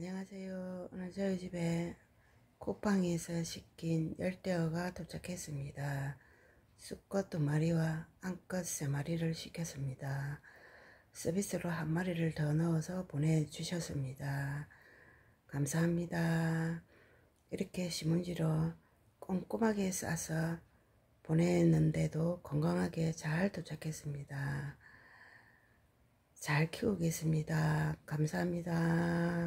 안녕하세요. 오늘 저희 집에 쿠팡에서 시킨 열대어가 도착했습니다. 수컷 두 마리와 암컷 세 마리를 시켰습니다. 서비스로 한 마리를 더 넣어서 보내주셨습니다. 감사합니다. 이렇게 시문지로 꼼꼼하게 싸서 보냈는데도 건강하게 잘 도착했습니다. 잘 키우겠습니다. 감사합니다.